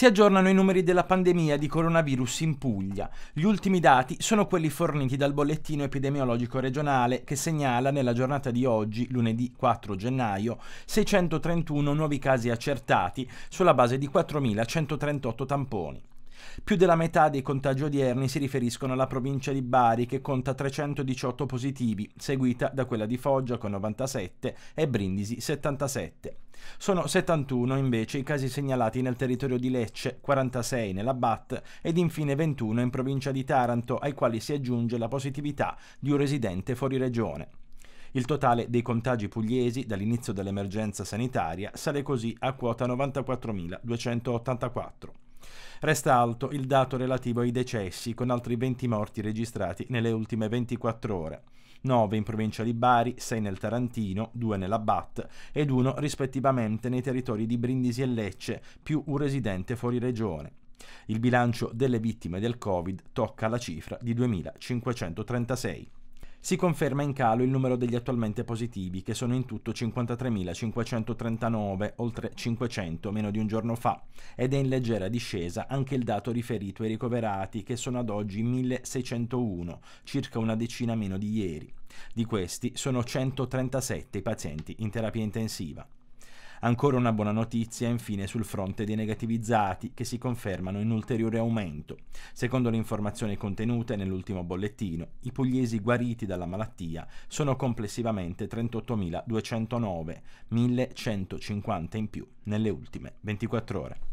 Si aggiornano i numeri della pandemia di coronavirus in Puglia. Gli ultimi dati sono quelli forniti dal bollettino epidemiologico regionale che segnala nella giornata di oggi, lunedì 4 gennaio, 631 nuovi casi accertati sulla base di 4.138 tamponi. Più della metà dei contagi odierni si riferiscono alla provincia di Bari che conta 318 positivi, seguita da quella di Foggia con 97 e Brindisi 77. Sono 71 invece i casi segnalati nel territorio di Lecce, 46 nella BAT ed infine 21 in provincia di Taranto, ai quali si aggiunge la positività di un residente fuori regione. Il totale dei contagi pugliesi dall'inizio dell'emergenza sanitaria sale così a quota 94.284. Resta alto il dato relativo ai decessi, con altri 20 morti registrati nelle ultime 24 ore. 9 in provincia di Bari, 6 nel Tarantino, 2 nella BAT ed 1 rispettivamente nei territori di Brindisi e Lecce, più un residente fuori regione. Il bilancio delle vittime del Covid tocca la cifra di 2536 si conferma in calo il numero degli attualmente positivi, che sono in tutto 53.539, oltre 500 meno di un giorno fa, ed è in leggera discesa anche il dato riferito ai ricoverati, che sono ad oggi 1.601, circa una decina meno di ieri. Di questi sono 137 i pazienti in terapia intensiva. Ancora una buona notizia infine sul fronte dei negativizzati che si confermano in ulteriore aumento. Secondo le informazioni contenute nell'ultimo bollettino, i pugliesi guariti dalla malattia sono complessivamente 38.209, 1.150 in più nelle ultime 24 ore.